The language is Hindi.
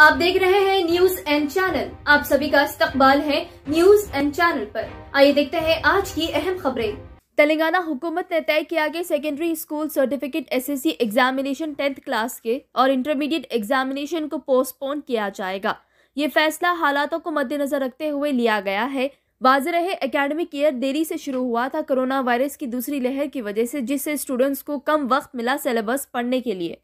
आप देख रहे हैं न्यूज एंड चैनल आप सभी का इस्तकबाल है न्यूज एंड चैनल पर आइए देखते हैं आज की अहम खबरें तेलंगाना हुकूमत ने तय किया कि secondary school certificate SSC examination tenth class के और इंटरमीडिएट एग्जामिनेशन को पोस्टपोन किया जाएगा ये फैसला हालातों को मद्देनजर रखते हुए लिया गया है वाज रहे एकेडमिक ईयर देरी से शुरू हुआ था कोरोना वायरस की दूसरी लहर की वजह से जिससे स्टूडेंट्स को कम वक्त मिला सिलेबस पढ़ने के लिए